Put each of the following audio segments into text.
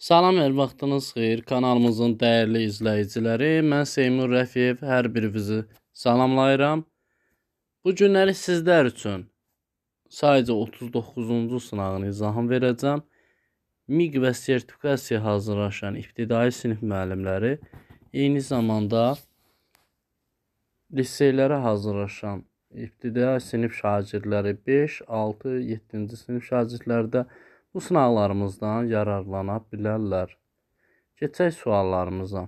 Salam, hər vaxtınız xeyir. Kanalımızın dəyərli izləyiciləri, mən Seymur Rəfiyev hər birinizi salamlayıram. Bu günləri sizlər üçün sadəcə 39-cu sınağın izahını verəcəm. MİQ və sertifikasiya hazırlaşan ibtidai sinif müəllimləri eyni zamanda liseylərə hazırlaşan ibtidai sinif şagirdləri 5, 6, 7-ci sinif şagirdləri də Bu sınaqlarımızdan yararlana bilərlər. Keçək suallarımıza.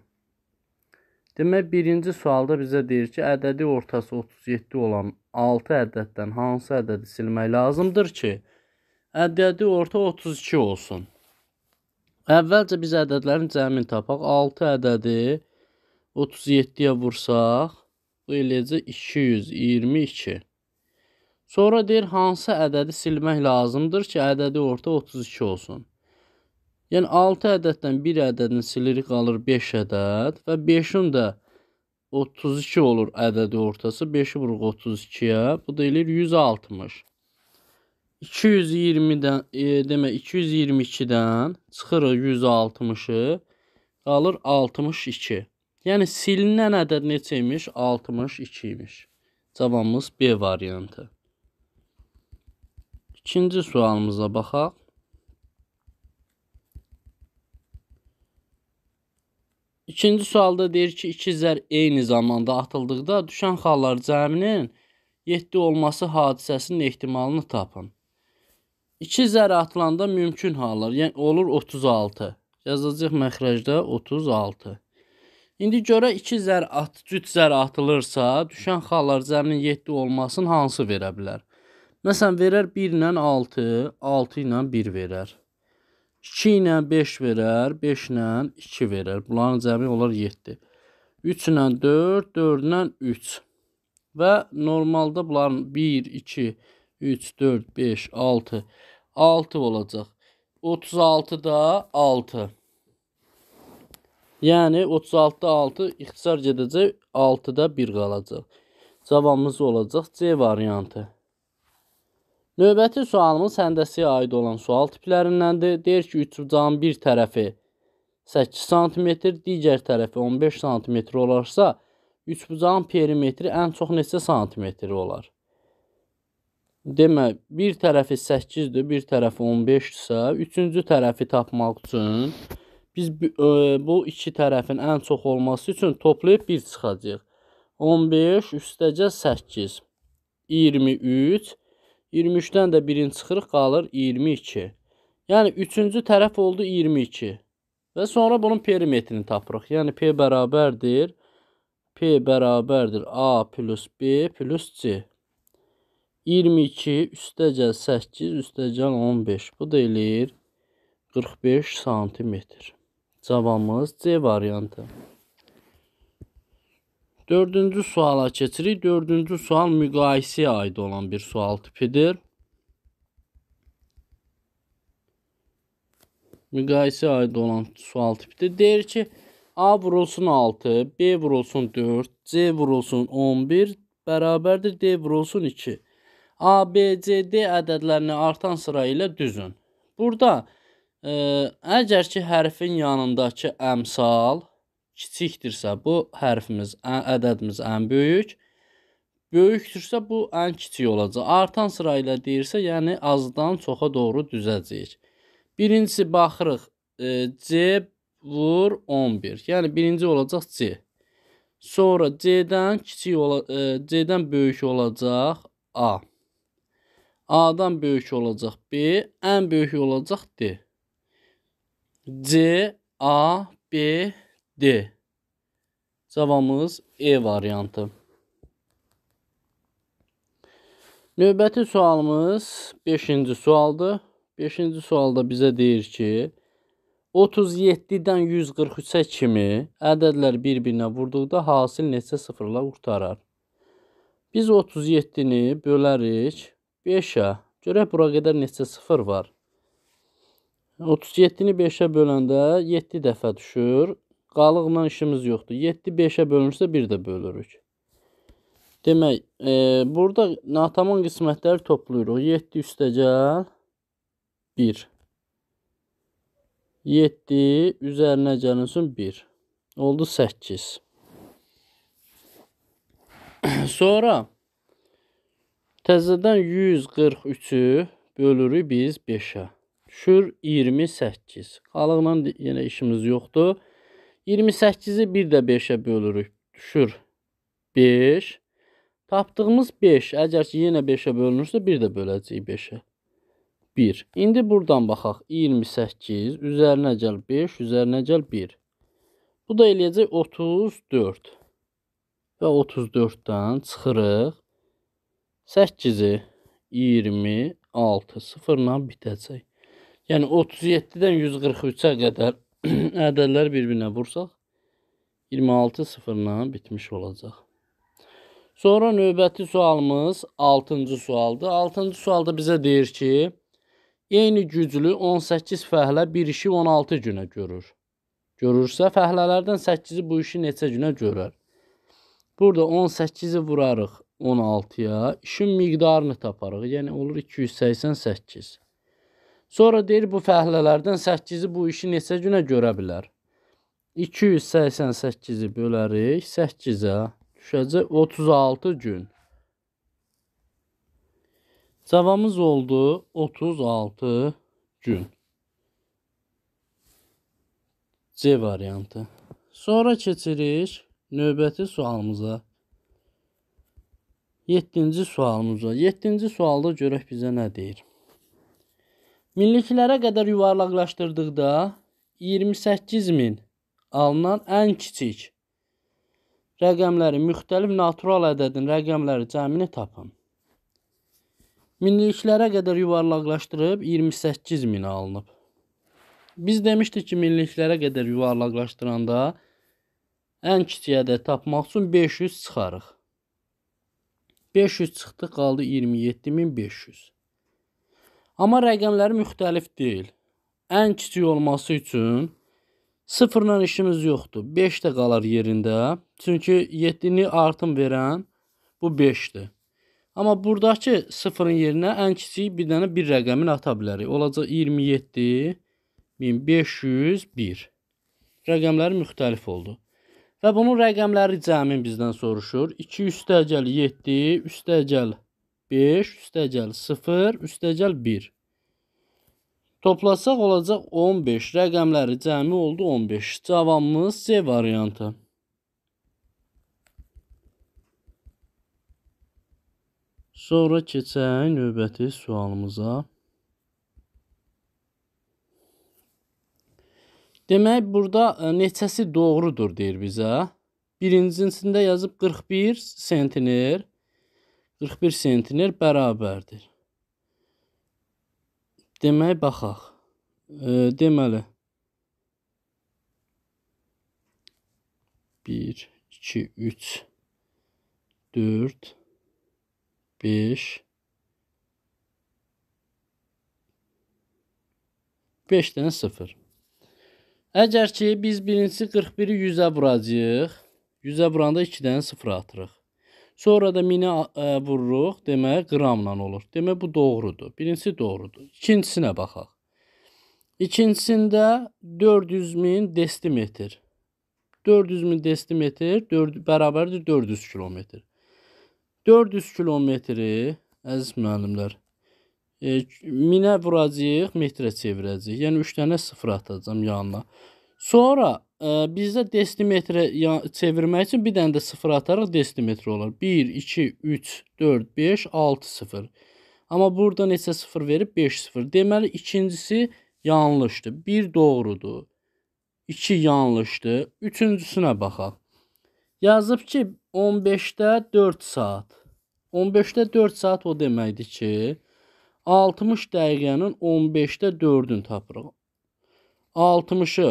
Demək, birinci sualda bizə deyir ki, ədədi ortası 37 olan 6 ədəddən hansı ədədi silmək lazımdır ki, ədədi orta 32 olsun? Əvvəlcə biz ədədlərin cəmini tapaq. 6 ədədi 37-yə vursaq, bu eləcə 222. Sonra deyir hansı ədədi silmək lazımdır ki, ədədi orta 32 olsun. Yəni 6 ədəddən 1 ədədini silir, qalır 5 ədəd və 5-in də 32 olur ədədi ortası. 5-i vuruq 32-yə. Bu da eləyir 160. 220-dən, e, demə 222-dən çıxırıq 160-ı, qalır 62. Yəni silinən ədəd neçə imiş? 62 imiş. Cavabımız B variantı. İkinci sualımıza baxaq. İkinci sualda deyir ki, iki zər eyni zamanda atıldıqda düşən xallar cəminin 7 olması hadisəsinin ehtimalını tapın. 2 zər atılanda mümkün hallar, yəni olur 36. Yazacaq məxrəcdə 36. İndi görə 2 zər at, cüt zər atılırsa, düşən xallar cəminin 7 olmasını hansı verə bilər? Məsələn, verər 1 ilə 6, 6 ilə 1 verər. 2 ilə 5 verər, 5 ilə 2 verər. Bunların cəmi olar 7. 3 ilə 4, 4 ilə 3. Və normalda bunların 1, 2, 3, 4, 5, 6, 6 olacaq. 36 da 6. Yəni 36-da 6 ixtisar gedəcək, 6-da 1 qalacaq. Cavabımız olacaq C variantı. Növbəti sualımız həndəsiyə aid olan sual tiplərindəndir. Deyir ki, üçbucağın bir tərəfi 8 sm, digər tərəfi 15 sm olarsa, üçbucağın perimetri ən çox neçə santimetr olar? Demə, bir tərəfi 8-dir, bir tərəfi 15-dirsə, üçüncü tərəfi tapmaq üçün biz e, bu iki tərəfin ən çox olması üçün toplayıb 1 çıxacağıq. 15 üstəcə 8, 23, 23-dən də 1-ni çıxırıq, qalır 22. Yəni üçüncü tərəf oldu 22. Və sonra bunun perimetrini tapırıq. Yəni P bərabərdir P bərabərdir A plus B plus C. 22 üstəcəl 8 üstəcəl 15. Bu da eləyir 45 santimetr. Cavabımız C variantı. Dördüncü suala keçirik. Dördüncü sual müqayisəyə aid olan bir sual tipidir. Müqayisəyə aid olan sual tipidir. Deyir ki, A vurulsun 6, B vurulsun 4, C vurulsun 11 bərabərdir D vurulsun 2. A, B, C, D ədədlərini artan sıra ilə düzün. Burada ə, e, əgər ki, hərfin yanındakı əmsal kiçikdirsə bu hərfimiz, ədədimiz ən böyük. Böyükdürsə bu ən kiçik olacaq. Artan sıra ilə deyirsə, yəni azdan çoxa doğru düzəcəyik. Birincisi baxırıq e, C vur 11. Yəni birinci olacaq C. Sonra C-dən kiçik ola e, C-dən böyük olacaq A. A-dan böyük olacaq B, ən böyük olacaq D. C, A, B, D. Cavabımız E variantı. Növbəti sualımız 5-ci sualdır. 5-ci sualda bizə deyir ki, 37-dən 143-ə kimi ədədlər bir-birinə vurduqda hasil neçə sıfırla qurtarar? Biz 37-ni bölərik 5-ə. Görək bura qədər neçə sıfır var? 37-ni 5-ə böləndə 7 dəfə düşür qalıqla işimiz yoxdur. 7 5-ə bölünürsə bir də bölürük. Demək, e, burada natamon qismətləri toplayırıq. 7 üstəgəl 1. 7 üzərinə gəlinsin 1. Oldu 8. Sonra təzədən 143-ü bölürük biz 5-ə. Düşür 28. Qalıqla yenə işimiz yoxdur. 28-i bir də 5-ə bölürük. Düşür 5. Tapdığımız 5, əgər ki, yenə 5-ə bölünürsə, bir də böləcəyik 5-ə. 1. İndi buradan baxaq. 28 üzərinə gəl 5, üzərinə gəl 1. Bu da eləyəcək 34. Və 34-dən çıxırıq. 8-i 26 sıfırla bitəcək. Yəni 37-dən 143-ə qədər ədədlər bir-birinə vursaq 26-0-la bitmiş olacaq. Sonra növbəti sualımız 6-cı sualdır. 6-cı sualda bizə deyir ki, eyni güclü 18 fəhlə bir işi 16 günə görür. Görürsə, fəhlələrdən 8-i bu işi neçə günə görər? Burada 18-i vurarıq 16-ya, işin miqdarını taparıq, yəni olur 288. Sonra deyir bu fəhlələrdən 8-i bu işi neçə günə görə bilər? 288-i bölərik 8-ə düşəcək 36 gün. Cavabımız oldu 36 gün. C variantı. Sonra keçirik növbəti sualımıza. 7-ci sualımıza. 7-ci sualda görək bizə nə deyir? Milliliklərə qədər yuvarlaqlaşdırdıqda 28000 alınan ən kiçik rəqəmləri müxtəlif natural ədədin rəqəmləri cəmini tapın. Milliliklərə qədər yuvarlaqlaşdırıb 28000 alınıb. Biz demişdik ki, milliliklərə qədər yuvarlaqlaşdıranda ən kiçik ədəd tapmaq üçün 500 çıxarıq. 500 çıxdı, qaldı 27500. Amma rəqəmləri müxtəlif deyil. Ən kiçik olması üçün sıfırla işimiz yoxdur. 5 də qalar yerində. Çünki 7-ni artım verən bu 5-dir. Amma burdakı sıfırın yerinə ən kiçik bir dənə bir rəqəmini ata bilərik. Olacaq 27 1501. Rəqəmləri müxtəlif oldu. Və bunun rəqəmləri cəmi bizdən soruşur. 2 üstə gəl 7, üstə gəl 5 üstəgəl 0 üstəgəl 1. Toplasaq olacaq 15. Rəqəmləri cəmi oldu 15. Cavabımız C variantı. Sonra keçək növbəti sualımıza. Demək, burada e, neçəsi doğrudur deyir bizə. Birincisində yazıb 41 sentiner. 41 sentner bərabərdir. Demək, baxaq. E, deməli, 1, 2, 3, 4, 5, 5 dənə 0. Əgər ki, biz birincisi 41-i 100-ə vuracaq, 100-ə vuranda 2 dənə 0 atırıq. Sonra da mini e, vururuq, demək qramla olur. Demək bu doğrudur. Birincisi doğrudur. İkincisinə baxaq. İkincisində 400 min desimetr. 400 min desimetr 4 bərabərdir 400 kilometr. 400 kilometri əziz müəllimlər e, minə vuracağıq, metrə çevirəcəyik. Yəni 3 dənə sıfır atacağam yanına. Sonra ə, bizdə desimetrə çevirmək üçün bir dənə də 0 atarıq desimetr olar. 1 2 3 4 5 6 0. Amma burada neçə 0 verib 5 0. Deməli ikincisi yanlışdır. 1 doğrudur. 2 yanlışdır. Üçüncüsünə baxaq. Yazıb ki 15-də 4 saat. 15-də 4 saat o deməkdir ki 60 dəqiqənin 15-də 4-ünü tapırıq. 60-ı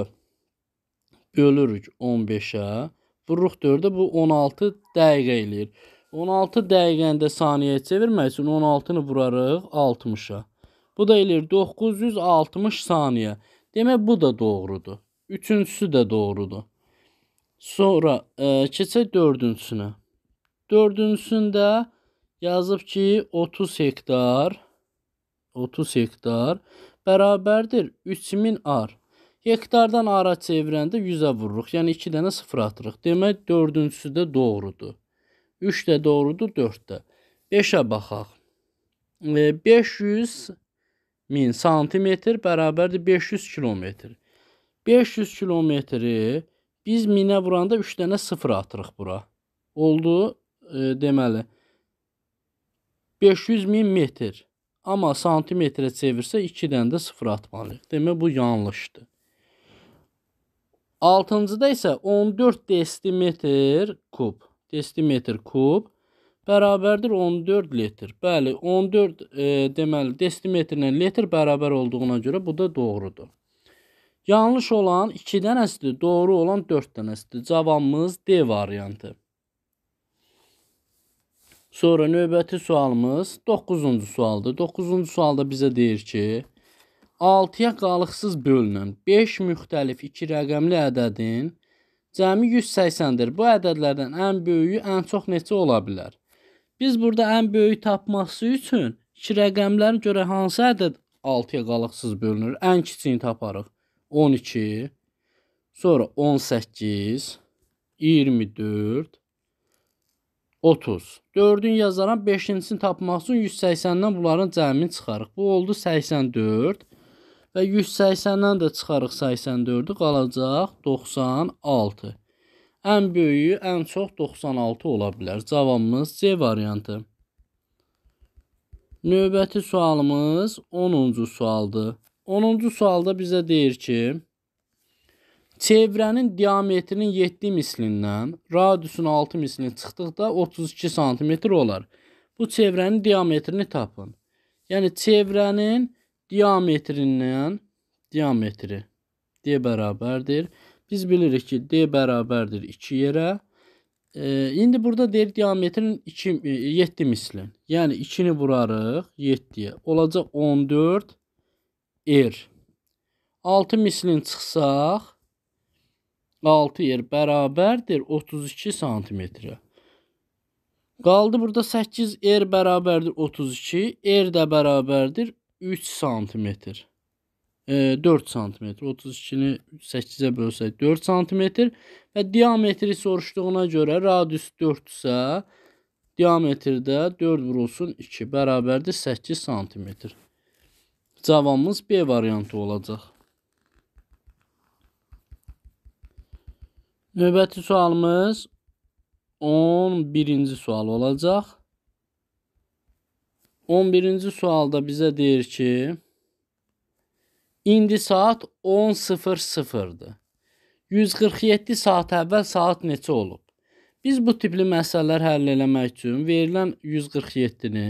bölürük 15-ə. Vururuq 4-ə, bu 16 dəqiqə eləyir. 16 dəqiqəni də saniyəyə çevirmək üçün 16-nı vurarıq 60-a. Bu da eləyir 960 saniyə. Demək bu da doğrudur. Üçüncüsü də doğrudur. Sonra e, keçək dördüncüsünə. Dördüncüsündə yazıb ki 30 hektar 30 hektar bərabərdir 3000 ar. Hektardan ara çevirəndə 100-ə vururuq. Yəni 2 dənə 0 atırıq. Demək, dördüncüsü də doğrudur. 3 də doğrudur, 4 də. 5-ə baxaq. 500 e, min santimetr bərabərdir 500 kilometr. 500 kilometri biz minə vuranda 3 dənə 0 atırıq bura. Oldu e, deməli 500 min metr. Amma santimetrə çevirsə 2 dənə də 0 atmalıyıq. Demək bu yanlışdır. Altıncıda isə 14 desimetr kub. Desimetr kub bərabərdir 14 litr. Bəli, 14 e, deməli desimetrlə litr bərabər olduğuna görə bu da doğrudur. Yanlış olan 2 dənəsidir, doğru olan 4 dənəsidir. Cavabımız D variantı. Sonra növbəti sualımız 9-cu sualdır. 9-cu sualda bizə deyir ki, 6-ya qalıqsız bölünən 5 müxtəlif 2 rəqəmli ədədin cəmi 180-dir. Bu ədədlərdən ən böyüyü ən çox neçə ola bilər? Biz burada ən böyük tapması üçün 2 rəqəmlərin görə hansı ədəd 6-ya qalıqsız bölünür? Ən kiçiyini taparıq. 12, sonra 18, 24, 30. 4-ün yazaran 5-cisini tapmaq üçün 180-dən bunların cəmini çıxarıq. Bu oldu 84 və 180-dən də çıxarıq 84-ü qalacaq 96. Ən böyüyü ən çox 96 ola bilər. Cavabımız C variantı. Növbəti sualımız 10-cu sualdır. 10-cu sualda bizə deyir ki, çevrənin diametrinin 7 mislindən radiusun 6 mislini çıxdıqda 32 sm olar. Bu çevrənin diametrini tapın. Yəni çevrənin diametrindən diametri D bərabərdir. Biz bilirik ki, D bərabərdir 2 yerə. E, indi burada deyir diametrin 2 7 misli. Yəni 2-ni vurarıq 7-yə. Olacaq 14 r. 6 mislin çıxsaq 6 yer bərabərdir 32 santimetrə. Qaldı burada 8 r er bərabərdir 32, r er də bərabərdir 3 sm. E, 4 sm. 32-ni 8-ə bölsək 4 sm və diametri soruşduğuna görə radius 4-sə diametrdə 4 vurulsun 2 bərabərdir 8 sm. Cavabımız B variantı olacaq. Növbəti sualımız 11-ci sual olacaq. 11-ci sualda bizə deyir ki, indi saat 10:00-dır. 147 saat əvvəl saat neçə olub? Biz bu tipli məsələlər həll eləmək üçün verilən 147-ni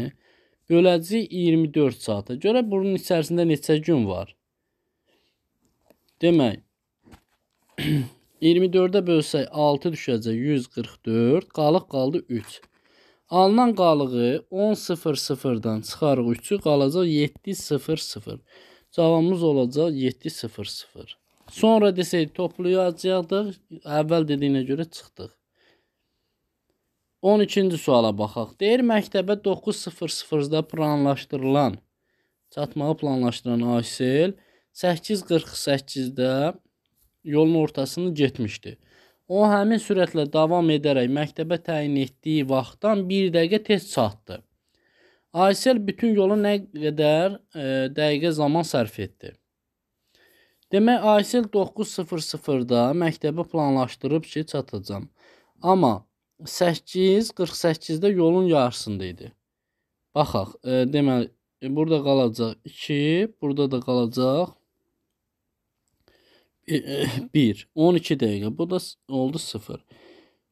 böləcəyik 24 saata. Görə bunun içərisində neçə gün var? Demək 24-ə bölsək 6 düşəcək 144, qalıq qaldı 3. Alınan qalığı 10.00-dan çıxarıq 3-ü qalacaq 7.00. Cavabımız olacaq 7.00. Sonra desək toplayacaqdıq. Əvvəl dediyinə görə çıxdıq. 12-ci suala baxaq. Deyir məktəbə 9.00-da planlaşdırılan çatmağı planlaşdıran Aysel 8.48-də yolun ortasını getmişdi. O həmin sürətlə davam edərək məktəbə təyin etdiyi vaxtdan 1 dəqiqə tez çatdı. Aysel bütün yolu nə qədər e, dəqiqə zaman sərf etdi? Demək, Aysel 9:00-da məktəbə planlaşdırıb ki, çatacağam. Amma 8:48-də yolun yarısında idi. Baxaq, e, deməli burada qalacaq 2, burada da qalacaq 1, 12 dəqiqə. Bu da oldu 0.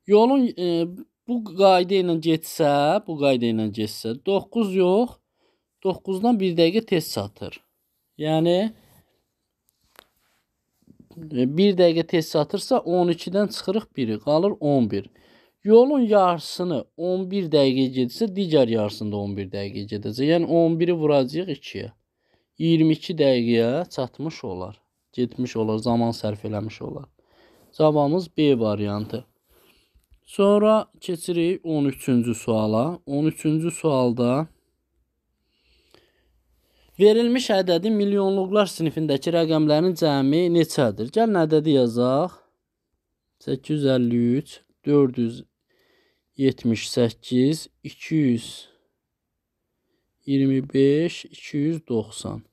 Yolun e, bu qayda ilə getsə, bu qayda ilə getsə 9 yox, 9-dan 1 dəqiqə tez çatır. Yəni 1 e, dəqiqə tez çatırsa 12-dən çıxırıq 1-i, qalır 11. Yolun yarısını 11 dəqiqə gedirsə, digər yarısında 11 dəqiqə gedəcək. Yəni 11-i vuracağıq 2-yə. 22 dəqiqəyə çatmış olar getmiş olar, zaman sərf eləmiş olar. Cavabımız B variantı. Sonra keçirik 13-cü suala. 13-cü sualda verilmiş ədədi milyonluqlar sinifindəki rəqəmlərin cəmi neçədir? Gəlin ədədi yazaq. 853, 478, 200 25, 290.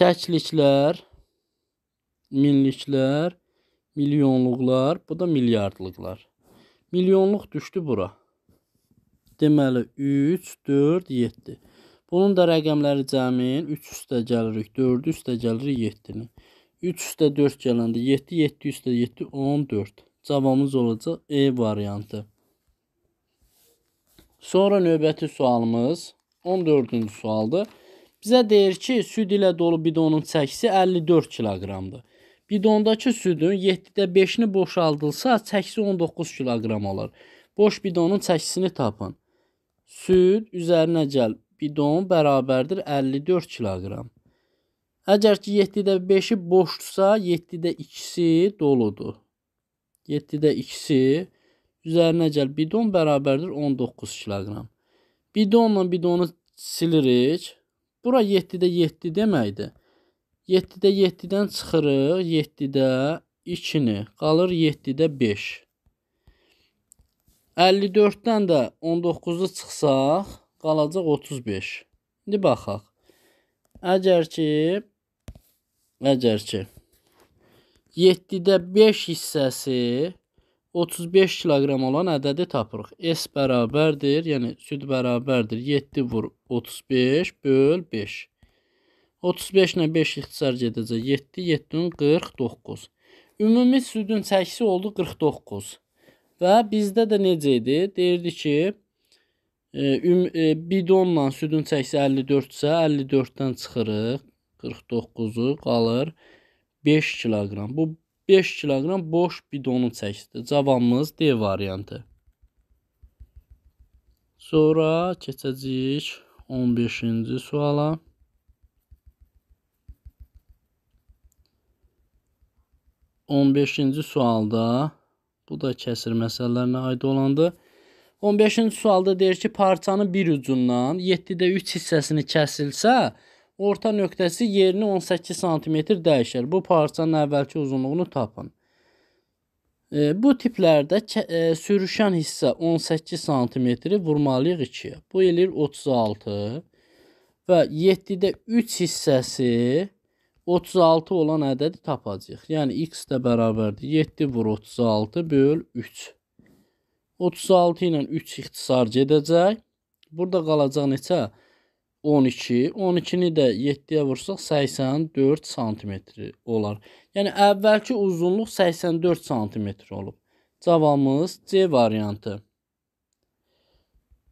Təkliklər, minliklər, milyonluqlar, bu da milyardlıqlar. Milyonluq düşdü bura. Deməli 3, 4, 7. Bunun da rəqəmləri cəmin 3 üstə gəlirik, 4 üstə gəlirik 7-ni. 3 üstə 4 gələndə 7, 7 üstə 7, 14. Cavabımız olacaq E variantı. Sonra növbəti sualımız 14-cü sualdır. Bizə deyir ki, süd ilə dolu bidonun çəkisi 54 kiloqramdır. Bidondakı südün 7-də 5-ni boşaldılsa, çəkisi 19 kiloqram olur. Boş bidonun çəkisini tapın. Süd üzərinə gəl bidon bərabərdir 54 kiloqram. Əgər ki 7-də 5-i boşdursa, 7-də 2-si doludur. 7-də 2-si üzərinə gəl bidon bərabərdir 19 kiloqram. Bidonla bidonu silirik. Bura 7-də 7 deməkdir. 7-də 7-dən çıxırıq, 7-də 2-ni, qalır 7-də 5. 54-dən də 19-u çıxsaq, qalacaq 35. İndi baxaq. Əgər ki, əgər ki, 7-də 5 hissəsi 35 kiloqram olan ədədi tapırıq. S bərabərdir, yəni süd bərabərdir 7 vur 35 böl 5. 35 ilə 5 ixtisar gedəcək 7, 7-nin 49. Ümumi südün çəkisi oldu 49. Və bizdə də necə idi? Deyirdi ki, e, e, bidonla südün çəkisi 54-sə 54-dən çıxırıq. 49-u qalır 5 kiloqram. Bu 5 kiloqram boş bidonu çəkdi. Cavabımız D variantı. Sonra keçəcəyik 15-ci suala. On beşinci sualda, bu da kəsir məsələlərinə aid olandı. 15-ci sualda deyir ki, parçanın bir ucundan 7-də 3 hissəsini kəsilsə, orta nöqtəsi yerini 18 sm dəyişər. Bu parçanın əvvəlki uzunluğunu tapın. E, bu tiplərdə e, sürüşən hissə 18 sm vurmalıyıq 2-yə. Bu eləyir 36 və 7-də 3 hissəsi 36 olan ədədi tapacağıq. Yəni x də bərabərdir 7 vur 36 böl 3. 36 ilə 3 ixtisar gedəcək. Burada qalacaq neçə? 36. 12, 12-ni də 7-yə vursaq 84 sm olar. Yəni əvvəlki uzunluq 84 sm olub. Cavabımız C variantı.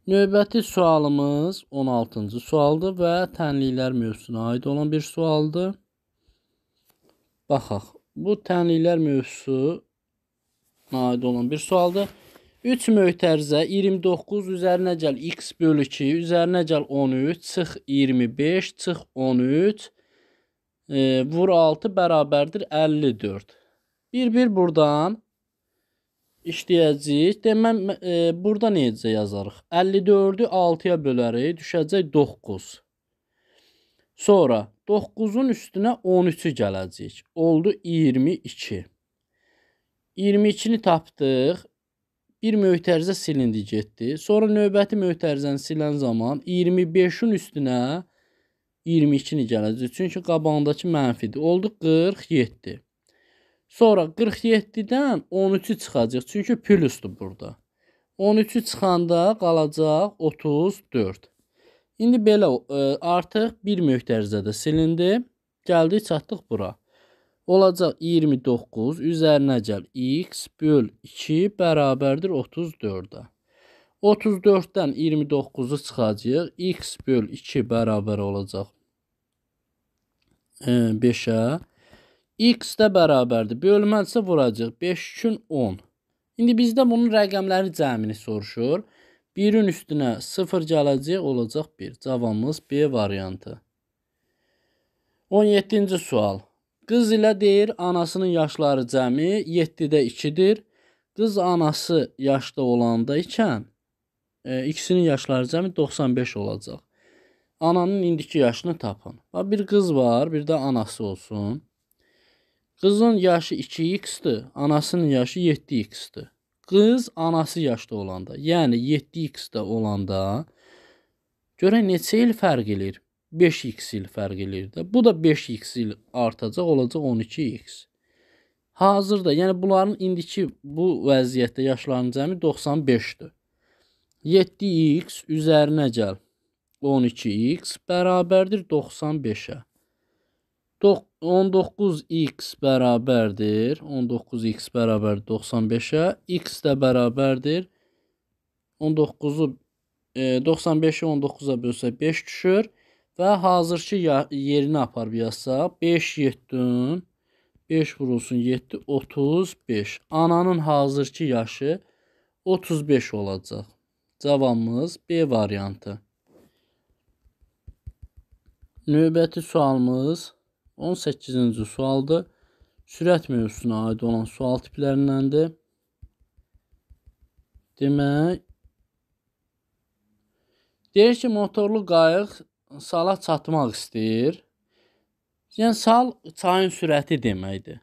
Növbəti sualımız 16-cı sualdır və tənliklər mövzusuna aid olan bir sualdır. Baxaq. Bu tənliklər mövzusuna aid olan bir sualdır. 3 möhtərzə 29 üzərinə gəl x bölü 2 üzərinə gəl 13 çıx 25 çıx 13 e, vur 6 bərabərdir 54. Bir-bir burdan işləyəcəyik. Demən e, burada necə yazarıq? 54-ü 6-ya bölərik, düşəcək 9. Sonra 9-un üstünə 13-ü gələcək. Oldu 22. 22-ni tapdıq bir möhtərizə silindi getdi. Sonra növbəti möhtərizəni silən zaman 25-in üstünə 22-ni gələcək. Çünki qabağındakı mənfidir. Oldu 47. Sonra 47-dən 13-ü çıxacaq. Çünki plyusdur burada. 13-ü çıxanda qalacaq 34. İndi belə ə, e, artıq bir möhtərizədə silindi. Gəldik çatdıq bura olacaq 29 üzərinə gəl x böl 2 bərabərdir 34-ə. 34-dən 29-u çıxacaq. x böl 2 bərabər olacaq 5-ə. E, x də bərabərdir. Bölməlisə vuracaq. 5 üçün 10. İndi bizdə bunun rəqəmləri cəmini soruşur. 1-in üstünə 0 gələcək, olacaq 1. Cavabımız B variantı. 17-ci sual. Qız ilə deyir, anasının yaşları cəmi 7-də 2-dir. Qız anası yaşda olanda ikən e, ikisinin yaşları cəmi 95 olacaq. Ananın indiki yaşını tapın. Bax bir qız var, bir də anası olsun. Qızın yaşı 2x-dir, anasının yaşı 7x-dir. Qız anası yaşda olanda, yəni 7x-də olanda görək neçə il fərq eləyir. 5x il fərq eləyir də. Bu da 5x il artacaq, olacaq 12x. Hazırda, yəni bunların indiki bu vəziyyətdə yaşların cəmi 95-dir. 7x üzərinə gəl 12x bərabərdir 95-ə. 19x bərabərdir 19x bərabərdir 95-ə, x də bərabərdir 19-u e, 95-i 19-a bölsək 5 düşür və hazırki yerini aparıb yazsaq 5 7-ün 5 vurulsun 7 35. Ananın hazırki yaşı 35 olacaq. Cavabımız B variantı. Növbəti sualımız 18-ci sualdır. Sürət mövzusuna aid olan sual tiplərindəndir. Demək, deyir ki, motorlu qayıq sala çatmaq istəyir. Yəni sal çayın sürəti deməkdir.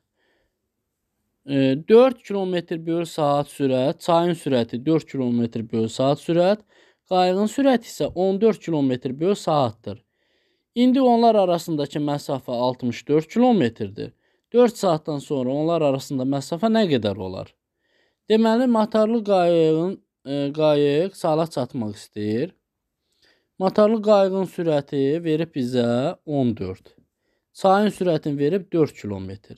4 e, km/saat sürət, çayın sürəti 4 km/saat sürət, qayığın sürəti isə 14 km/saatdır. İndi onlar arasındakı məsafə 64 kilometrdir. 4 saatdan sonra onlar arasında məsafə nə qədər olar? Deməli, motorlu qayığın e, qayıq sala çatmaq istəyir. Motorlu qayığın sürəti verib bizə 14. Çayın sürətini verib 4 kilometr.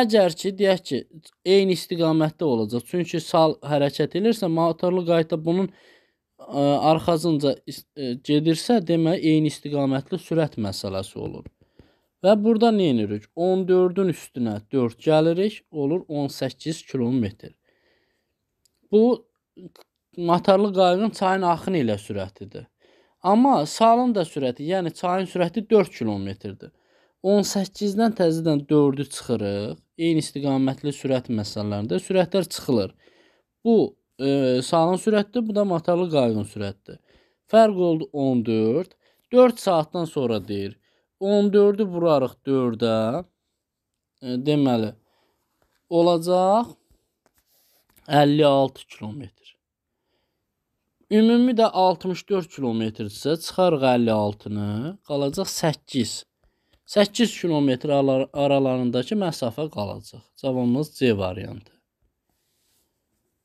Əgər ki, deyək ki, eyni istiqamətdə olacaq. Çünki sal hərəkət edirsə, motorlu qayıqda bunun ə, e, arxasınca ə, e, gedirsə, demək eyni istiqamətli sürət məsələsi olur. Və burada nə edirik? 14-ün üstünə 4 gəlirik, olur 18 kilometr. Bu motorlu qayığın çayın axını ilə sürətidir. Amma salın da sürəti, yəni çayın sürəti 4 kilometrdir. 18-dən təzədən 4-ü çıxırıq. Eyni istiqamətli sürət məsələlərində sürətlər çıxılır. Bu e, salın sürətidir, bu da motorlu qayığın sürətidir. Fərq oldu 14. 4 saatdan sonra deyir. 14-ü vurarıq 4-ə. E, deməli olacaq 56 kilometr. Ümumi də 64 kilometrdirsə, çıxarıq 56-nı, qalacaq 8. 8 kilometr aralarındakı məsafə qalacaq. Cavabımız C variantı.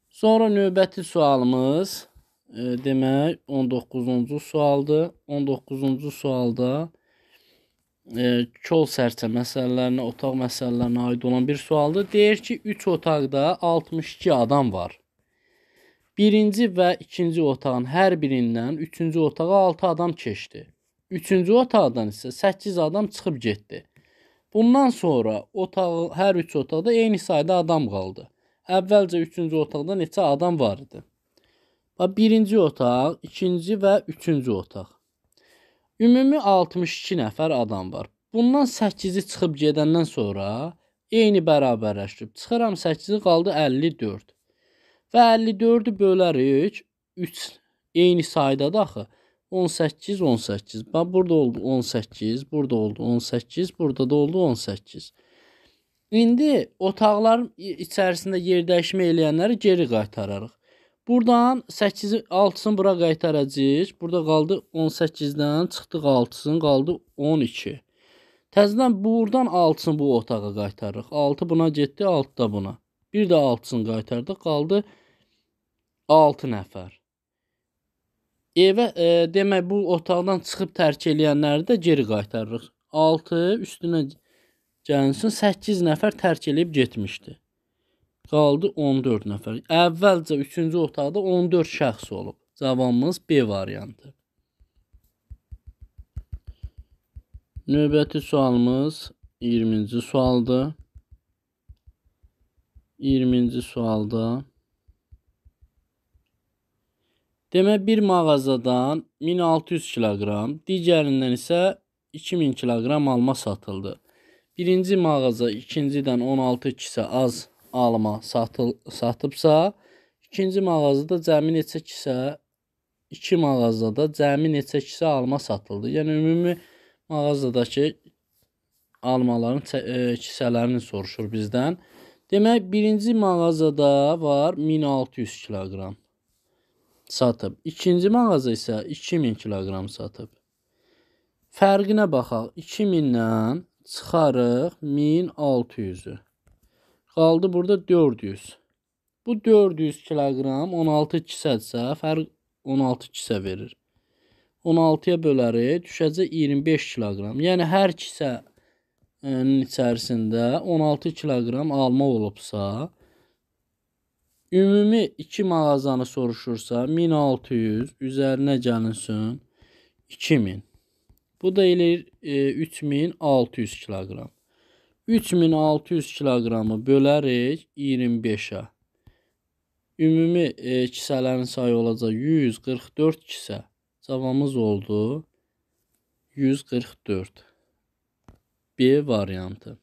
Sonra növbəti sualımız, e, demək, 19-cu sualdır. 19-cu sualda e, kol sərçə məsələlərinə, otaq məsələlərinə aid olan bir sualdır. Deyir ki, 3 otaqda 62 adam var. Birinci və ikinci otağın hər birindən üçüncü otağa 6 adam keçdi. Üçüncü otaqdan isə 8 adam çıxıb getdi. Bundan sonra otağı hər üç otaqda eyni sayda adam qaldı. Əvvəlcə üçüncü otaqda neçə adam var idi? Və birinci otaq, ikinci və üçüncü otaq. Ümumi 62 nəfər adam var. Bundan 8-i çıxıb gedəndən sonra eyni bərabərləşdirib çıxıram 8-i qaldı 54. Və 54-ü bölərək 3 eyni saydadır axı. 18 18. Bax burada oldu 18, burada oldu 18, burada da oldu 18. İndi otaqların içərisində yer dəyişmə eləyənləri geri qaytararıq. Buradan 8-i 6-sını bura qaytaracağıq. Burada qaldı 18-dən çıxdıq 6-sın, qaldı 12. Təzədən buradan 6-sını bu otağa qaytarırıq. 6 buna getdi, 6 da buna. Bir də altısını qaytardı, qaldı 6 nəfər. Evə e, demək bu otaqdan çıxıb tərk eləyənləri də geri qaytarırıq. 6 üstünə gəlinsin 8 nəfər tərk eləyib getmişdi. Qaldı 14 nəfər. Əvvəlcə 3-cü otaqda 14 şəxs olub. Cavabımız B variantı. Növbəti sualımız 20-ci sualdır. 20-ci sualda Demə bir mağazadan 1600 kiloqram, digərindən isə 2000 kiloqram alma satıldı. Birinci mağaza ikincidən 16 kisə az alma satıl satıbsa, ikinci mağazada cəmi neçə kisə iki mağazada cəmi neçə kisə alma satıldı. Yəni ümumi mağazadakı almaların e, kisələrini soruşur bizdən. Demək, birinci mağazada var 1600 kiloqram satıb. İkinci mağaza isə 2000 kiloqram satıb. Fərqinə baxaq. 2000-dən çıxarıq 1600-ü. Qaldı burada 400. Bu 400 kiloqram 16 kisədirsə, fərq 16 kisə verir. 16-ya bölərək düşəcək 25 kiloqram. Yəni hər kisə içərisində 16 kiloqram alma olubsa, ümumi 2 mağazanı soruşursa 1600 üzərinə gəlinsin 2000. Bu da eləyir e, 3600 kiloqram. 3600 kiloqramı bölərik 25-ə. Ümumi e, kisələrin sayı olacaq 144 kisə. Cavabımız oldu 144. bir variantı.